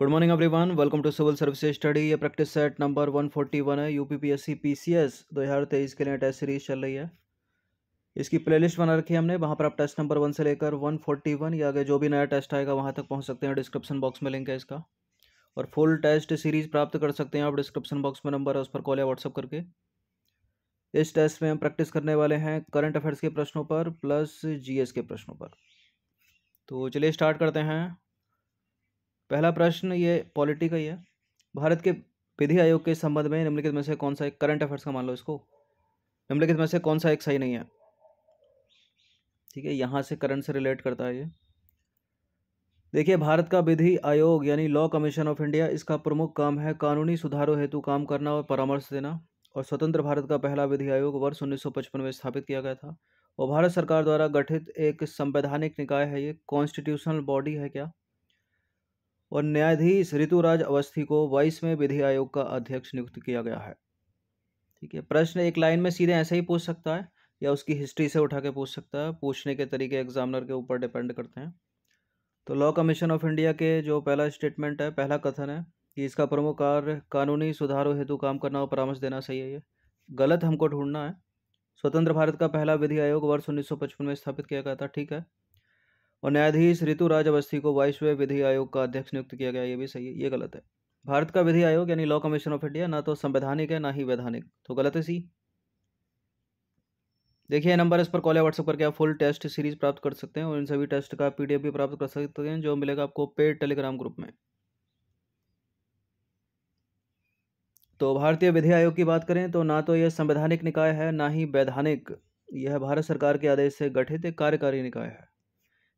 good morning everyone welcome to civil service study ये practice set number one forty one है UPPSC PCS तेईस के लिए test series चल रही है इसकी प्लेलिस्ट बना रखी है हमने वहाँ पर आप टेस्ट नंबर वन से लेकर वन फोर्टी वन या आगे जो भी नया टेस्ट आएगा वहाँ तक पहुँच सकते हैं डिस्क्रिप्शन बॉक्स में लिंक है इसका और फुल टेस्ट सीरीज प्राप्त कर सकते हैं आप डिस्क्रिप्शन बॉक्स में नंबर है उस पर कॉल या व्हाट्सअप करके इस टेस्ट में हम प्रैक्टिस करने वाले हैं करंट अफेयर्स के प्रश्नों पर प्लस एस के प्रश्नों पर तो चलिए स्टार्ट करते हैं पहला प्रश्न ये पॉलिटी का ही है भारत के विधि आयोग के संबंध में निम्नलिखित में से कौन सा एक करंट अफेयर्स का मान लो इसको निम्नलिखित में से कौन सा एक सही नहीं है ठीक है यहाँ से करंट से रिलेट करता है ये देखिए भारत का विधि आयोग यानी लॉ कमीशन ऑफ इंडिया इसका प्रमुख काम है कानूनी सुधारों हेतु काम करना और परामर्श देना और स्वतंत्र भारत का पहला विधि आयोग वर्ष उन्नीस में स्थापित किया गया था और भारत सरकार द्वारा गठित एक संवैधानिक निकाय है ये कॉन्स्टिट्यूशनल बॉडी है क्या और न्यायाधीश ऋतुराज अवस्थी को बाईसवें विधि आयोग का अध्यक्ष नियुक्त किया गया है ठीक है प्रश्न एक लाइन में सीधे ऐसे ही पूछ सकता है या उसकी हिस्ट्री से उठा के पूछ सकता है पूछने के तरीके एग्जामिनर के ऊपर डिपेंड करते हैं तो लॉ कमीशन ऑफ इंडिया के जो पहला स्टेटमेंट है पहला कथन है कि इसका प्रमुख कार्य कानूनी सुधारों हेतु काम करना और परामर्श देना सही है ये गलत हमको ढूंढना है स्वतंत्र भारत का पहला विधि आयोग वर्ष 1955 में स्थापित किया गया था ठीक है और न्यायाधीश ऋतु राज अवस्थी को बाईसवें विधि आयोग का अध्यक्ष नियुक्त किया गया ये भी सही है ये गलत है भारत का विधि आयोग यानी लॉ कमीशन ऑफ इंडिया ना तो संवैधानिक है ना ही वैधानिक तो गलत है सी देखिए नंबर इस पर कॉल या व्हाट्सएप करके आप फुल टेस्ट सीरीज प्राप्त कर सकते हैं और इन सभी टेस्ट का पीडीएफ भी प्राप्त कर सकते हैं जो मिलेगा आपको पेड टेलीग्राम ग्रुप में तो भारतीय विधि आयोग की बात करें तो ना तो यह संवैधानिक निकाय है ना ही वैधानिक यह भारत सरकार के आदेश से गठित एक कार्यकारी निकाय है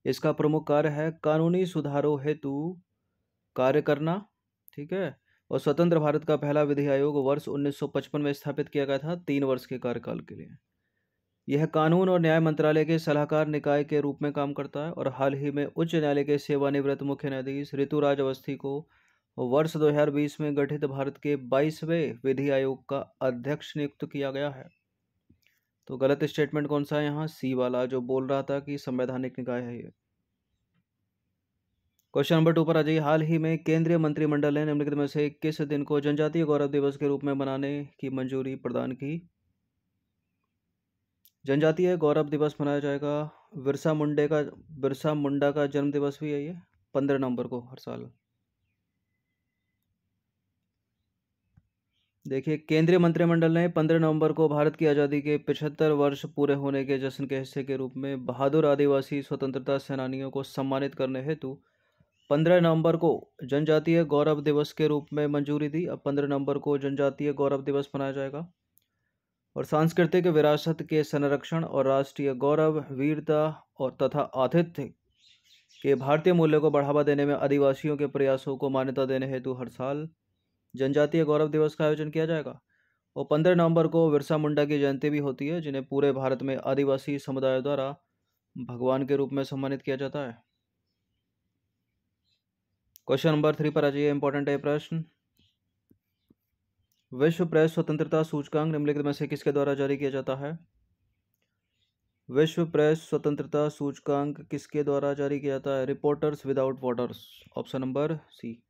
इसका प्रमुख कार्य है कानूनी सुधारों हेतु कार्य करना ठीक है और स्वतंत्र भारत का पहला विधि आयोग वर्ष 1955 में स्थापित किया गया था तीन वर्ष के कार्यकाल के लिए यह कानून और न्याय मंत्रालय के सलाहकार निकाय के रूप में काम करता है और हाल ही में उच्च न्यायालय के सेवानिवृत्त मुख्य न्यायाधीश ऋतुराज अवस्थी को वर्ष 2020 में गठित भारत के 22वें विधि आयोग का अध्यक्ष नियुक्त किया गया है तो गलत स्टेटमेंट कौन सा है यहाँ सी वाला जो बोल रहा था कि संवैधानिक निकाय है ये क्वेश्चन नंबर टू पर आ जाइए हाल ही में केंद्रीय मंत्रिमंडल ने निम्नलिखित में से किस दिन को जनजातीय गौरव दिवस के रूप में मनाने की मंजूरी प्रदान की जनजातीय गौरव दिवस मनाया जाएगा बिरसा मुंडे का बिरसा मुंडा का जन्म दिवस भी है ये पंद्रह नवंबर को हर साल देखिए केंद्रीय मंत्रिमंडल ने 15 नवंबर को भारत की आज़ादी के 75 वर्ष पूरे होने के जश्न के हिस्से के रूप में बहादुर आदिवासी स्वतंत्रता सेनानियों को सम्मानित करने हेतु 15 नवंबर को जनजातीय गौरव दिवस के रूप में मंजूरी दी अब 15 नवंबर को जनजातीय गौरव दिवस मनाया जाएगा और सांस्कृतिक विरासत के संरक्षण और राष्ट्रीय गौरव वीरता और तथा आतिथ्य के भारतीय मूल्य को बढ़ावा देने में आदिवासियों के प्रयासों को मान्यता देने हेतु हर साल जनजातीय गौरव दिवस का आयोजन किया जाएगा और पंद्रह नवंबर को बिरसा मुंडा की जयंती भी होती है जिन्हें पूरे भारत में आदिवासी समुदायों द्वारा भगवान के रूप में सम्मानित किया जाता है क्वेश्चन नंबर थ्री पर आ जाइए इंपॉर्टेंट है प्रश्न विश्व प्रेस स्वतंत्रता सूचकांक निम्नलिखित में से किसके द्वारा जारी किया जाता है विश्व प्रेस स्वतंत्रता सूचकांक किसके द्वारा जारी किया जाता है reporters without borders option number C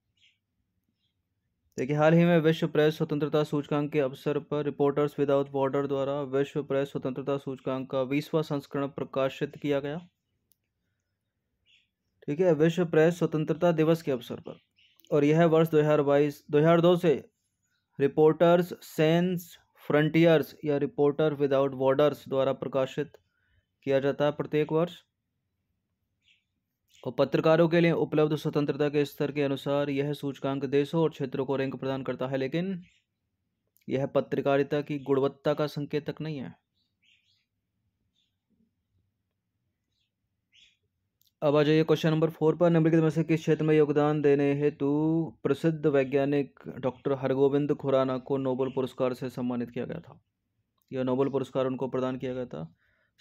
देखिए हाल ही में विश्व प्रेस स्वतंत्रता सूचकांक के अवसर पर रिपोर्टर्स विदाउट बॉर्डर द्वारा विश्व प्रेस स्वतंत्रता सूचकांक का बीसवा संस्करण प्रकाशित किया गया ठीक है विश्व प्रेस स्वतंत्रता दिवस के अवसर पर और यह वर्ष 2022 दो से रिपोर्टर्स सेंस फ्रंटियर्स या रिपोर्टर विदाउट बॉर्डर्स द्वारा प्रकाशित किया जाता है प्रत्येक वर्ष और पत्रकारों के लिए उपलब्ध स्वतंत्रता के स्तर के अनुसार यह सूचकांक देशों और क्षेत्रों को रैंक प्रदान करता है लेकिन यह पत्रकारिता की गुणवत्ता का संकेतक नहीं है अब आ जाइए क्वेश्चन नंबर फोर पर निम्नलिखित में से किस क्षेत्र में योगदान देने हेतु प्रसिद्ध वैज्ञानिक डॉक्टर हरगोविंद खुराना को नोबल पुरस्कार से सम्मानित किया गया था यह नोबल पुरस्कार उनको प्रदान किया गया था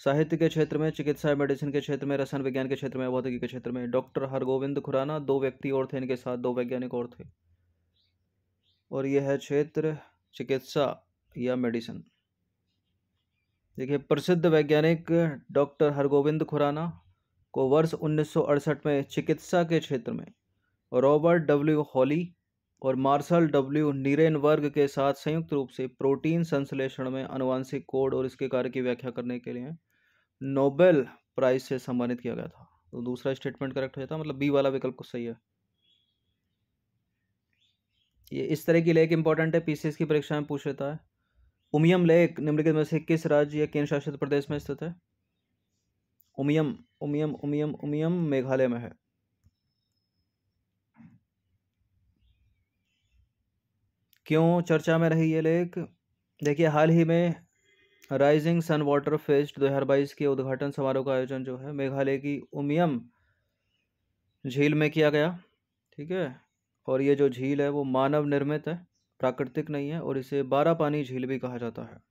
साहित्य के क्षेत्र में चिकित्सा मेडिसिन के क्षेत्र में रसायन विज्ञान के क्षेत्र में भौतिकी के क्षेत्र में डॉक्टर हरगोविंद खुराना दो व्यक्ति और थे इनके साथ दो वैज्ञानिक और थे और यह है क्षेत्र चिकित्सा या मेडिसिन देखिए प्रसिद्ध वैज्ञानिक डॉक्टर हरगोविंद खुराना को वर्ष उन्नीस में चिकित्सा के क्षेत्र में रॉबर्ट डब्ल्यू हॉली और मार्शल डब्ल्यू नीरेन वर्ग के साथ संयुक्त रूप से प्रोटीन संश्लेषण में अनुवांशिक कोड और इसके कार्य की व्याख्या करने के लिए नोबेल प्राइज से सम्मानित किया गया था तो दूसरा स्टेटमेंट करेक्ट हो जाता मतलब बी वाला विकल्प कुछ सही है ये इस तरह की लेक इंपॉर्टेंट है पीसीएस की परीक्षा में पूछ लेता है उमियम लेक निम्नलिखित में से किस राज्य या केंद्र शासित प्रदेश में स्थित है उमियम उमियम उमियम उमियम मेघालय में है क्यों चर्चा में रही ये लेक देखिए हाल ही में राइजिंग सन वाटर फेस्ट 2022 के उद्घाटन समारोह का आयोजन जो है मेघालय की उमियम झील में किया गया ठीक है और ये जो झील है वो मानव निर्मित है प्राकृतिक नहीं है और इसे बारा पानी झील भी कहा जाता है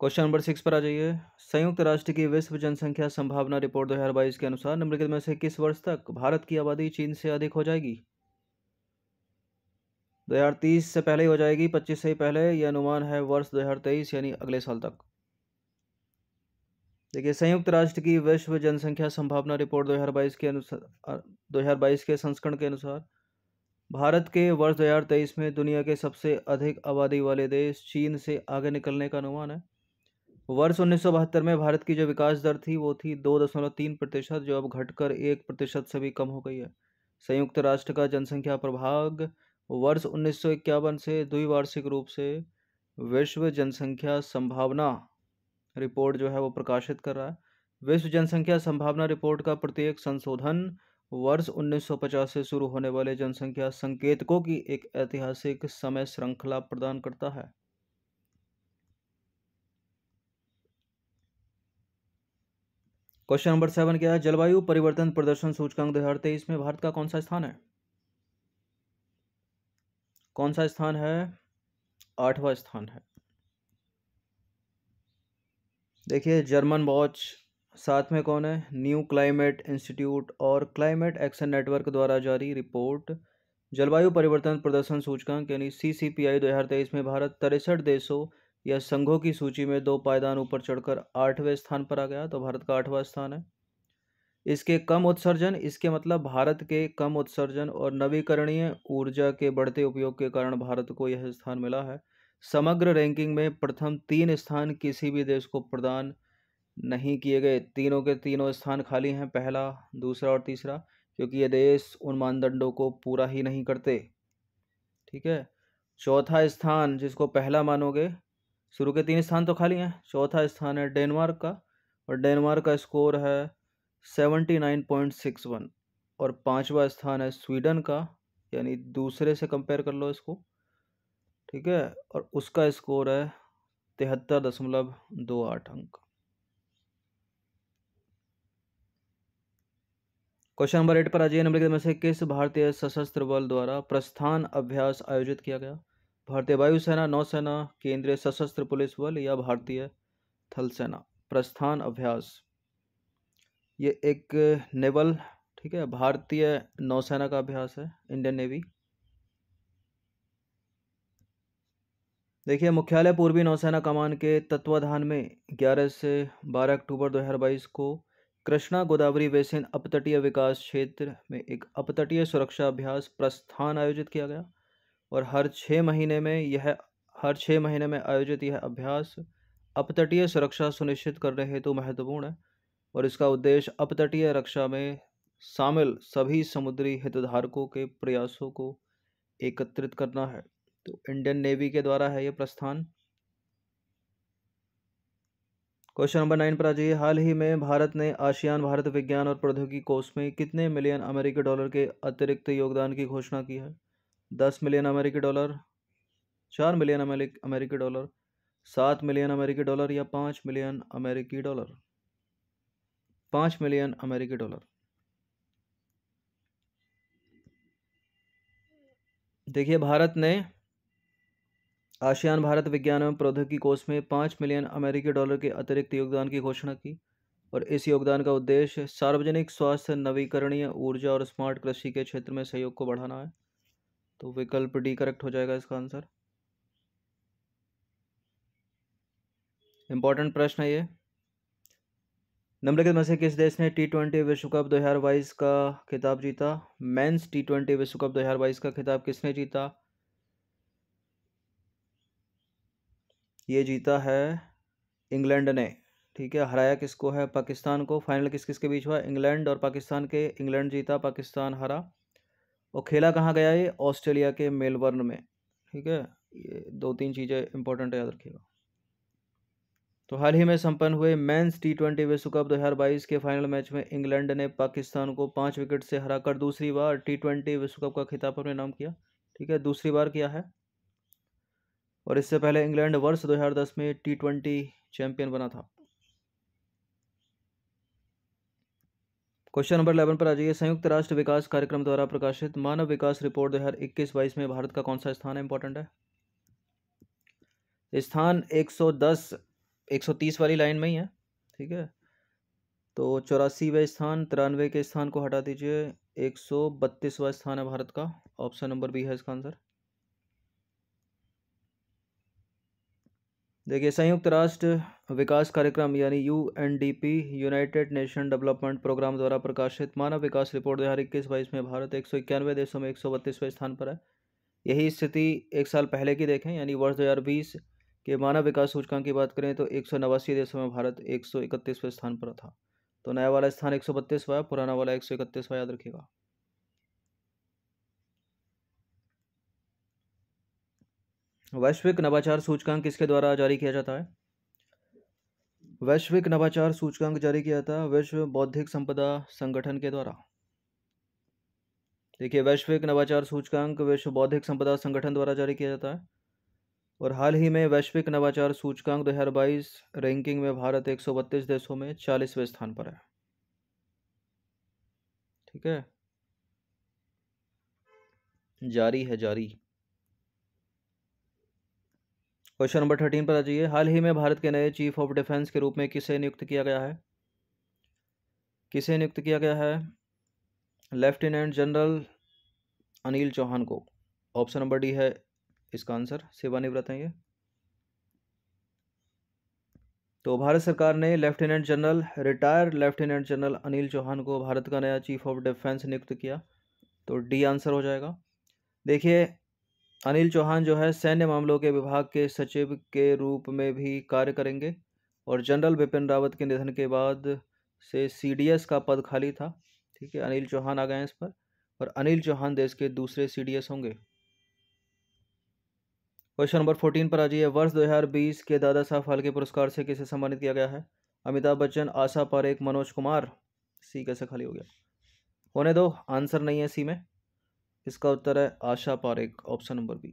क्वेश्चन नंबर सिक्स पर आ जाइए संयुक्त राष्ट्र की विश्व जनसंख्या संभावना रिपोर्ट बाईस के अनुसार निम्नलिखित में से किस वर्ष तक भारत की आबादी चीन से अधिक हो जाएगी दो हजार तीस से पहले ही हो जाएगी पच्चीस से ही पहले यह अनुमान है वर्ष दो हजार तेईस यानी अगले साल तक देखिए संयुक्त राष्ट्र की विश्व जनसंख्या संभावना रिपोर्ट बाईस के अनुसार बाईस के संस्करण के अनुसार भारत के वर्ष तेईस में दुनिया के सबसे अधिक आबादी वाले देश चीन से आगे निकलने का अनुमान है वर्ष उन्नीस सौ बहत्तर में भारत की जो विकास दर थी वो थी दो दशमलव तीन प्रतिशत जो अब घटकर एक प्रतिशत से भी कम हो गई है संयुक्त राष्ट्र का जनसंख्या प्रभाग वर्ष उन्नीस से द्विवार्षिक रूप से विश्व जनसंख्या संभावना रिपोर्ट जो है वो प्रकाशित कर रहा है विश्व जनसंख्या संभावना रिपोर्ट का प्रत्येक संशोधन वर्ष 1950 से शुरू होने वाले जनसंख्या संकेतकों की एक ऐतिहासिक समय श्रृंखला प्रदान करता है क्वेश्चन नंबर सेवन क्या है जलवायु परिवर्तन प्रदर्शन सूचकांक दो हजार तेईस में भारत का कौन सा स्थान है कौन सा स्थान है आठवां स्थान है देखिए जर्मन वॉच साथ में कौन है न्यू क्लाइमेट इंस्टीट्यूट और क्लाइमेट एक्शन नेटवर्क द्वारा जारी रिपोर्ट जलवायु परिवर्तन प्रदर्शन सूचकांक यानी सी सी पी आई दो हज़ार तेईस में भारत तिरसठ देशों या संघों की सूची में दो पायदान ऊपर चढ़कर आठवें स्थान पर आ गया तो भारत का आठवां स्थान है इसके कम उत्सर्जन इसके मतलब भारत के कम उत्सर्जन और नवीकरणीय ऊर्जा के बढ़ते उपयोग के कारण भारत को यह स्थान मिला है समग्र रैंकिंग में प्रथम तीन स्थान किसी भी देश को प्रदान नहीं किए गए तीनों के तीनों स्थान खाली हैं पहला दूसरा और तीसरा क्योंकि ये देश उन मानदंडों को पूरा ही नहीं करते ठीक है चौथा स्थान जिसको पहला मानोगे शुरू के तीन स्थान तो खाली हैं चौथा स्थान है डेनमार्क का और डेनमार्क का स्कोर है 79.61 और पांचवा स्थान है स्वीडन का यानी दूसरे से कंपेयर कर लो इसको ठीक है और उसका स्कोर है तिहत्तर दशमलव दो आठ अंक क्वेश्चन नंबर एट पर अजय नंबर में से किस भारतीय सशस्त्र बल द्वारा प्रस्थान अभ्यास आयोजित किया गया भारतीय वायुसेना नौसेना केंद्रीय सशस्त्र पुलिस बल या भारतीय थल सेना प्रस्थान अभ्यास ये एक नेवल ठीक है भारतीय नौसेना का अभ्यास है इंडियन नेवी देखिए मुख्यालय पूर्वी नौसेना कमान के तत्वाधान में 11 से 12 अक्टूबर 2022 को कृष्णा गोदावरी बेसिन अपतटीय विकास क्षेत्र में एक अपतटीय सुरक्षा अभ्यास प्रस्थान आयोजित किया गया और हर छः महीने में यह हर छः महीने में आयोजित यह अभ्यास अपतटीय सुरक्षा सुनिश्चित करने हेतु महत्वपूर्ण है और इसका उद्देश्य अपतटीय रक्षा में शामिल सभी समुद्री हितधारकों के प्रयासों को एकत्रित करना है तो इंडियन नेवी के द्वारा है ये प्रस्थान क्वेश्चन नंबर नाइन पर आ जाइए हाल ही में भारत ने आशियान भारत विज्ञान और प्रौद्योगिकी कोष में कितने मिलियन अमेरिकी डॉलर के अतिरिक्त योगदान की घोषणा की है दस मिलियन अमेरिकी डॉलर चार मिलियन अमेरिकी डॉलर सात मिलियन अमेरिकी डॉलर या पाँच मिलियन अमेरिकी डॉलर पाँच मिलियन अमेरिकी डॉलर देखिए भारत ने आशियान भारत विज्ञान एवं प्रौद्योगिकी कोष में पाँच मिलियन अमेरिकी डॉलर के अतिरिक्त योगदान की घोषणा की और इस योगदान का उद्देश्य सार्वजनिक स्वास्थ्य नवीकरणीय ऊर्जा और स्मार्ट कृषि के क्षेत्र में सहयोग को बढ़ाना है तो विकल्प डी करेक्ट हो जाएगा इसका आंसर इंपॉर्टेंट प्रश्न है ये निम्नलिखित में से किस देश ने टी ट्वेंटी विश्व कप दो हज़ार बाईस का खिताब जीता मेंस टी ट्वेंटी विश्व कप दो हज़ार बाईस का खिताब किसने जीता ये जीता है इंग्लैंड ने ठीक है हराया किसको है पाकिस्तान को फाइनल किस किस के बीच हुआ इंग्लैंड और पाकिस्तान के इंग्लैंड जीता पाकिस्तान हरा और खेला कहाँ गया ये ऑस्ट्रेलिया के मेलबर्न में ठीक है ये दो तीन चीज़ें इंपॉर्टेंट है याद रखिएगा तो हाल ही में संपन्न हुए मेंस टी ट्वेंटी विश्व कप बाईस के फाइनल मैच में इंग्लैंड ने पाकिस्तान को पाँच विकेट से हराकर दूसरी बार टी ट्वेंटी विश्व कप का खिताब अपने नाम किया ठीक है दूसरी बार किया है और इससे पहले इंग्लैंड वर्ष 2010 में टी ट्वेंटी चैंपियन बना था क्वेश्चन नंबर इलेवन पर आ जाइए संयुक्त राष्ट्र विकास कार्यक्रम द्वारा प्रकाशित मानव विकास रिपोर्ट दो हज़ार इक्कीस बाईस में भारत का कौन सा स्थान इंपॉर्टेंट है स्थान 110 एक सौ तीस वाली लाइन में ही है ठीक है तो चौरासीवे स्थान तिरानवे के स्थान को हटा दीजिए एक सौ बत्तीसवा स्थान है भारत का ऑप्शन नंबर बी है इसका आंसर देखिए संयुक्त राष्ट्र विकास कार्यक्रम यानी U N D P United Nation Development Programme द्वारा प्रकाशित मानव विकास रिपोर्ट दो हज़ार इक्कीस बाईस में भारत एक सौ इक्यानवे देशों में एक सौ बत्तीसवें स्थान पर है यही स्थिति एक साल पहले की देखें यानी वर्ष दो हज़ार बीस कि मानव विकास सूचकांक की बात करें तो एक देशों में भारत एक स्थान पर था तो नया वाला स्थान एक सौ पुराना वाला एक सौ याद रखेगा वैश्विक नवाचार सूचकांक किसके द्वारा जारी किया जाता है वैश्विक नवाचार सूचकांक जारी किया जाता है विश्व बौद्धिक संपदा संगठन के द्वारा देखिए वैश्विक नवाचार सूचकांक विश्व बौद्धिक संपदा संगठन द्वारा जारी किया जाता है और हाल ही में वैश्विक नवाचार सूचकांक दो रैंकिंग में भारत एक देशों में चालीसवें स्थान पर है ठीक है जारी है जारी क्वेश्चन नंबर थर्टीन पर आ जाइए हाल ही में भारत के नए चीफ ऑफ डिफेंस के रूप में किसे नियुक्त किया गया है किसे नियुक्त किया गया है लेफ्टिनेंट जनरल अनिल चौहान को ऑप्शन नंबर डी है इसका आंसर सेवानिवृत्त हैं ये तो भारत सरकार ने lieutenant general retire lieutenant general Anil Chauhan को भारत का नया चीफ ऑफ डिफेंस नियुक्त किया तो डी आंसर हो जाएगा देखिए अनिल चौहान जो है सैन्य मामलों के विभाग के सचिव के रूप में भी कार्य करेंगे और जनरल बिपिन रावत के निधन के बाद से सीडीएस का पद खाली था ठीक है अनिल चौहान आ गए हैं इस पर और अनिल चौहान देश के दूसरे सीडीएस होंगे क्वेश्चन नंबर फोर्टीन पर आ जाइए वर्ष 2020 के दादा साहब फाल्के पुरस्कार से किसे सम्मानित किया गया है अमिताभ बच्चन आशा पारेख मनोज कुमार सी कैसे खाली हो गया होने दो आंसर नहीं है सी में इसका उत्तर है Asha Parekh option number B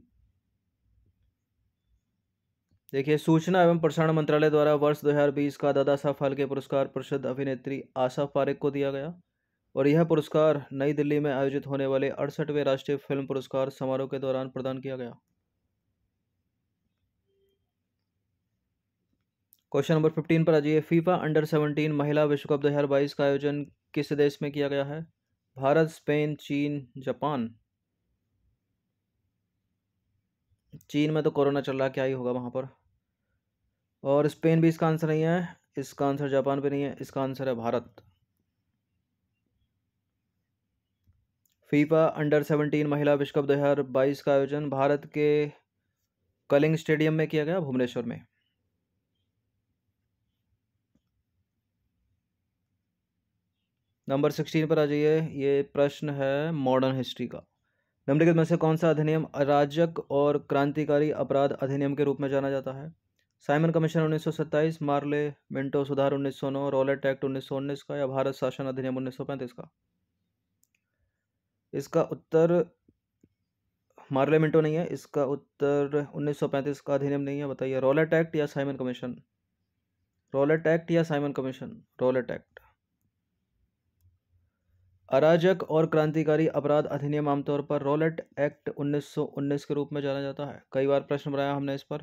देखिए सूचना एवं प्रसारण मंत्रालय द्वारा वर्ष 2020 का दादा साहब फाल्के पुरस्कार प्रसिद्ध अभिनेत्री आशा पारेख को दिया गया और यह पुरस्कार नई दिल्ली में आयोजित होने वाले अड़सठवें राष्ट्रीय फिल्म पुरस्कार समारोह के दौरान प्रदान किया गया क्वेश्चन नंबर फिफ्टीन पर आ जाइए फीफा अंडर सेवनटीन महिला विश्व कप दो हजार बाईस का आयोजन किस देश में किया गया है भारत स्पेन चीन जापान चीन में तो कोरोना चल रहा है क्या ही होगा वहाँ पर और स्पेन भी इसका आंसर नहीं है इसका आंसर जापान पे नहीं है इसका आंसर है भारत फीफा अंडर सेवनटीन महिला विश्व कप दो हजार बाईस का आयोजन भारत के कलिंग स्टेडियम में किया गया भुवनेश्वर में नंबर सिक्सटीन पर आ जाइए ये प्रश्न है मॉडर्न हिस्ट्री का निम्नलिखित में से कौन सा अधिनियम अराजक और क्रांतिकारी अपराध अधिनियम के रूप में जाना जाता है साइमन कमीशन उन्नीस सौ सत्ताईस मार्ले मिंटो सुधार उन्नीस सौ नौ रॉलेट एक्ट उन्नीस सौ उन्नीस का या भारत शासन अधिनियम उन्नीस सौ पैंतीस का इसका उत्तर मार्ले मिंटो नहीं है इसका उत्तर उन्नीस सौ पैंतीस का अधिनियम नहीं है बताइए रॉलेट एक्ट या साइमन कमीशन रॉलेट एक्ट या साइमन कमीशन रॉलेट एक्ट अराजक और क्रांतिकारी अपराध अधिनियम आमतौर पर रोलेट एक्ट 1919 के रूप में जाना जाता है कई बार प्रश्न बनाया हमने इस पर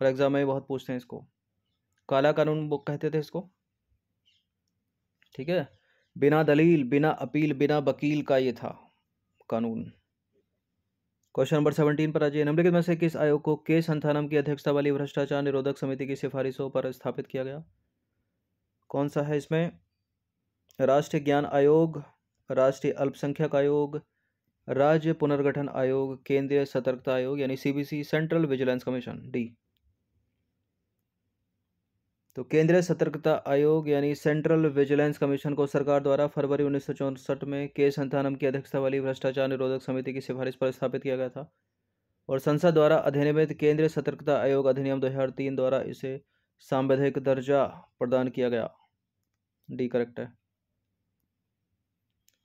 और एग्जाम में बहुत पूछते हैं इसको काला कानून बुक कहते थे इसको ठीक है बिना दलील बिना अपील बिना वकील का ये था कानून क्वेश्चन नंबर सेवनटीन पर आजिए निम्नलिखित में से किस आयोग को के संथानम की अध्यक्षता वाली भ्रष्टाचार निरोधक समिति की सिफारिशों पर स्थापित किया गया कौन सा है इसमें राष्ट्रीय ज्ञान आयोग राष्ट्रीय अल्पसंख्यक आयोग राज्य पुनर्गठन आयोग केंद्रीय सतर्कता आयोग यानी CBC central vigilance commission D तो केंद्रीय सतर्कता आयोग यानी सेंट्रल विजिलेंस कमीशन को सरकार द्वारा फरवरी उन्नीस में के संतानम की अध्यक्षता वाली भ्रष्टाचार निरोधक समिति की सिफारिश पर स्थापित किया गया था और संसद द्वारा अधिनियमित केंद्रीय सतर्कता आयोग अधिनियम 2003 द्वारा इसे सांवैधानिक दर्जा प्रदान किया गया डी करेक्ट है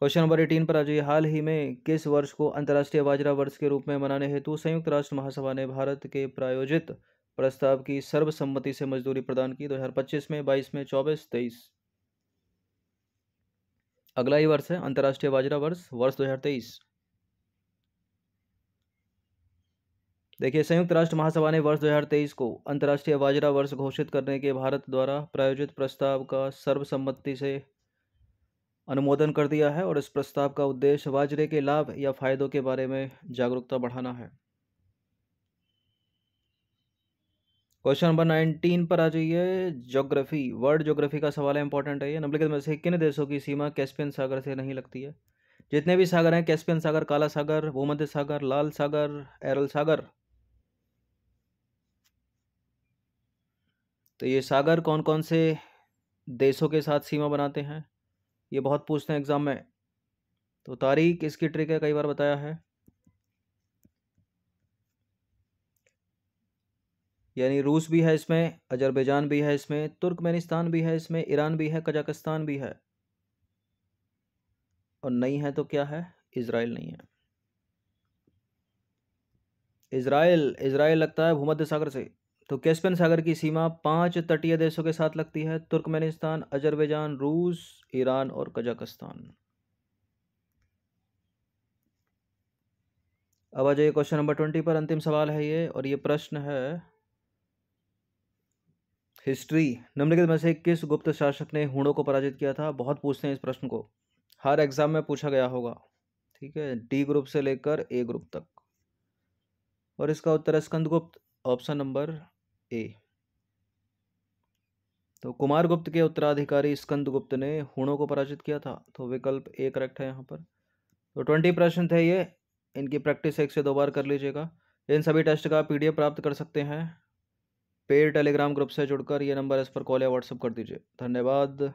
क्वेश्चन नंबर एटीन पर आ जाइए हाल ही में किस वर्ष को अंतर्राष्ट्रीय बाजरा वर्ष के रूप में मनाने हेतु संयुक्त राष्ट्र महासभा ने भारत के प्रायोजित प्रस्ताव की सर्वसम्मति से मजदूरी प्रदान की 2025 में 22 में 24 तेईस अगला ही वर्ष है अंतर्राष्ट्रीय बाजरा वर्ष वर्ष 2023 देखिए संयुक्त राष्ट्र महासभा ने वर्ष 2023 को अंतर्राष्ट्रीय बाजरा वर्ष घोषित करने के भारत द्वारा प्रायोजित प्रस्ताव का सर्वसम्मति से अनुमोदन कर दिया है और इस प्रस्ताव का उद्देश्य बाजरे के लाभ या फायदों के बारे में जागरूकता बढ़ाना है क्वेश्चन नंबर नाइनटीन पर आ जाइए ज्योग्राफी वर्ल्ड ज्योग्राफी का सवाल है इंपॉर्टेंट है ये निम्नलिखित में से किन देशों की सीमा कैस्पियन सागर से नहीं लगती है जितने भी सागर हैं कैस्पियन सागर काला सागर भूमध्य सागर लाल सागर एरल सागर तो ये सागर कौन कौन से देशों के साथ सीमा बनाते हैं ये बहुत पूछते हैं एग्ज़ाम में तो तारीख इसकी ट्रिक है कई बार बताया है यानी रूस भी है इसमें अजरबैजान भी है इसमें तुर्कमेनिस्तान भी है इसमें ईरान भी है कजाकिस्तान भी है और नहीं है तो क्या है इसराइल नहीं है इसराइल इसराइल लगता है भूमध्य सागर से तो कैस्पियन सागर की सीमा पांच तटीय देशों के साथ लगती है तुर्कमेनिस्तान अजरबैजान रूस ईरान और कजाकिस्तान अब आ जाइए क्वेश्चन नंबर ट्वेंटी पर अंतिम सवाल है ये और ये प्रश्न है हिस्ट्री निम्नलिखित में से किस गुप्त शासक ने हुणों को पराजित किया था बहुत पूछते हैं इस प्रश्न को हर एग्जाम में पूछा गया होगा ठीक है डी ग्रुप से लेकर ए ग्रुप तक और इसका उत्तर है स्कंदगुप्त ऑप्शन नंबर ए तो कुमार गुप्त के उत्तराधिकारी स्कंद गुप्त ने हुणों को पराजित किया था तो विकल्प ए करेक्ट है यहाँ पर तो ट्वेंटी प्रश्न थे ये इनकी प्रैक्टिस एक से दो बार कर लीजिएगा इन सभी टेस्ट का पी प्राप्त कर सकते हैं पेड टेलीग्राम ग्रुप से जुड़कर ये नंबर इस पर कॉल या व्हाट्सअप कर दीजिए धन्यवाद